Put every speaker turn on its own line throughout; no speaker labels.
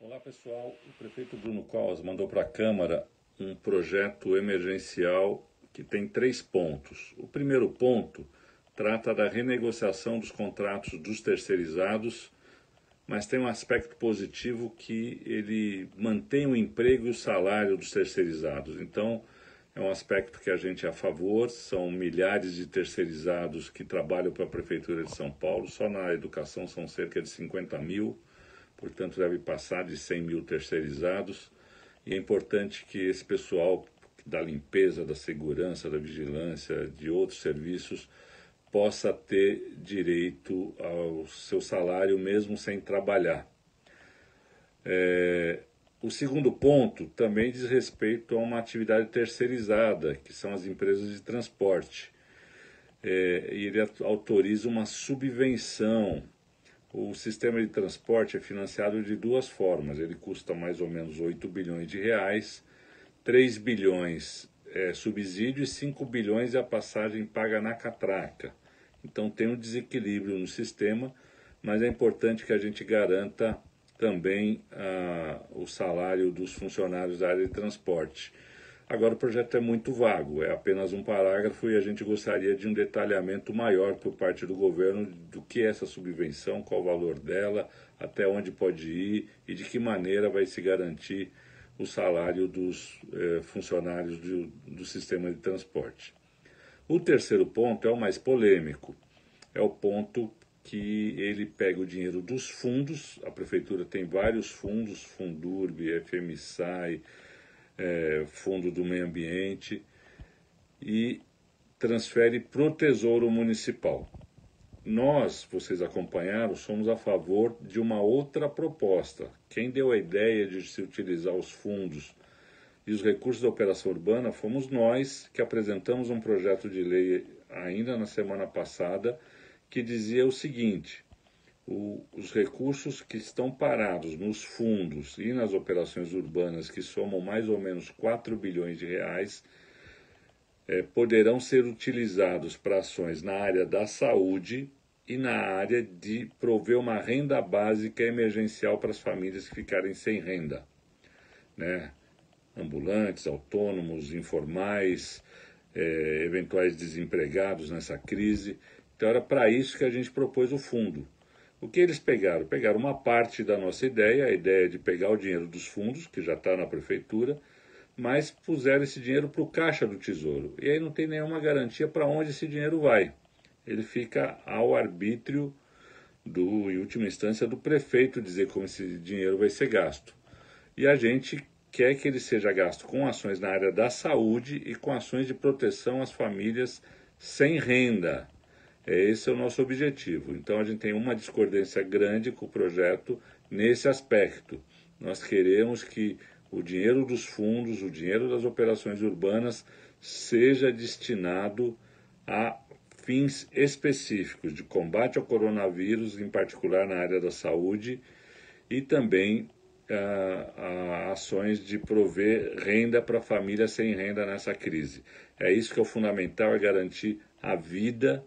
Olá pessoal, o prefeito Bruno Covas mandou para a Câmara um projeto emergencial que tem três pontos. O primeiro ponto trata da renegociação dos contratos dos terceirizados, mas tem um aspecto positivo que ele mantém o emprego e o salário dos terceirizados. Então, é um aspecto que a gente é a favor, são milhares de terceirizados que trabalham para a Prefeitura de São Paulo, só na educação são cerca de 50 mil portanto, deve passar de 100 mil terceirizados. E é importante que esse pessoal da limpeza, da segurança, da vigilância, de outros serviços, possa ter direito ao seu salário mesmo sem trabalhar. É, o segundo ponto também diz respeito a uma atividade terceirizada, que são as empresas de transporte. É, ele autoriza uma subvenção o sistema de transporte é financiado de duas formas. Ele custa mais ou menos 8 bilhões de reais, 3 bilhões é subsídio e 5 bilhões é a passagem paga na catraca. Então tem um desequilíbrio no sistema, mas é importante que a gente garanta também ah, o salário dos funcionários da área de transporte. Agora, o projeto é muito vago, é apenas um parágrafo e a gente gostaria de um detalhamento maior por parte do governo do que é essa subvenção, qual o valor dela, até onde pode ir e de que maneira vai se garantir o salário dos eh, funcionários do, do sistema de transporte. O terceiro ponto é o mais polêmico, é o ponto que ele pega o dinheiro dos fundos, a prefeitura tem vários fundos, fundurbi FMSAI, é, Fundo do Meio Ambiente e transfere para o Tesouro Municipal. Nós, vocês acompanharam, somos a favor de uma outra proposta. Quem deu a ideia de se utilizar os fundos e os recursos da operação urbana fomos nós que apresentamos um projeto de lei ainda na semana passada que dizia o seguinte: o, os recursos que estão parados nos fundos e nas operações urbanas, que somam mais ou menos 4 bilhões de reais, é, poderão ser utilizados para ações na área da saúde e na área de prover uma renda básica emergencial para as famílias que ficarem sem renda. Né? Ambulantes, autônomos, informais, é, eventuais desempregados nessa crise. Então, era para isso que a gente propôs o fundo. O que eles pegaram? Pegaram uma parte da nossa ideia, a ideia de pegar o dinheiro dos fundos, que já está na prefeitura, mas puseram esse dinheiro para o caixa do tesouro. E aí não tem nenhuma garantia para onde esse dinheiro vai. Ele fica ao arbítrio do, em última instância, do prefeito dizer como esse dinheiro vai ser gasto. E a gente quer que ele seja gasto com ações na área da saúde e com ações de proteção às famílias sem renda. Esse é o nosso objetivo. Então, a gente tem uma discordância grande com o projeto nesse aspecto. Nós queremos que o dinheiro dos fundos, o dinheiro das operações urbanas, seja destinado a fins específicos de combate ao coronavírus, em particular na área da saúde, e também ah, a, a ações de prover renda para famílias sem renda nessa crise. É isso que é o fundamental, é garantir a vida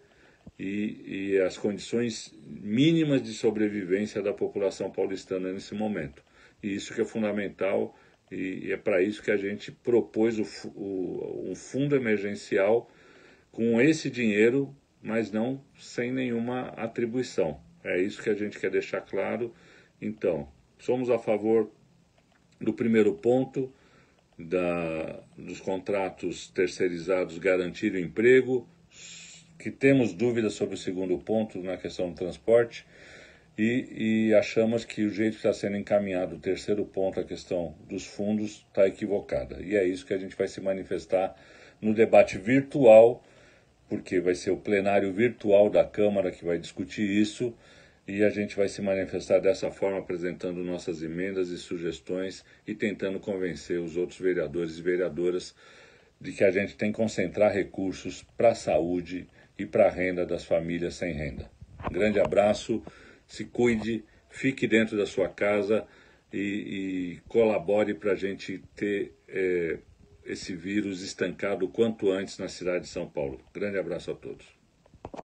e, e as condições mínimas de sobrevivência da população paulistana nesse momento. E isso que é fundamental e, é para isso que a gente propôs o, o, um fundo emergencial com esse dinheiro, mas não sem nenhuma atribuição. É isso que a gente quer deixar claro. Então, somos a favor do primeiro ponto, da, dos contratos terceirizados garantir o emprego, que temos dúvidas sobre o segundo ponto na questão do transporte e, e achamos que o jeito que está sendo encaminhado o terceiro ponto, a questão dos fundos, está equivocada. E é isso que a gente vai se manifestar no debate virtual, porque vai ser o plenário virtual da Câmara que vai discutir isso e a gente vai se manifestar dessa forma, apresentando nossas emendas e sugestões e tentando convencer os outros vereadores e vereadoras de que a gente tem que concentrar recursos para a saúde e para a renda das famílias sem renda. Um grande abraço, se cuide, fique dentro da sua casa e, e colabore para a gente ter é, esse vírus estancado o quanto antes na cidade de São Paulo. Grande abraço a todos.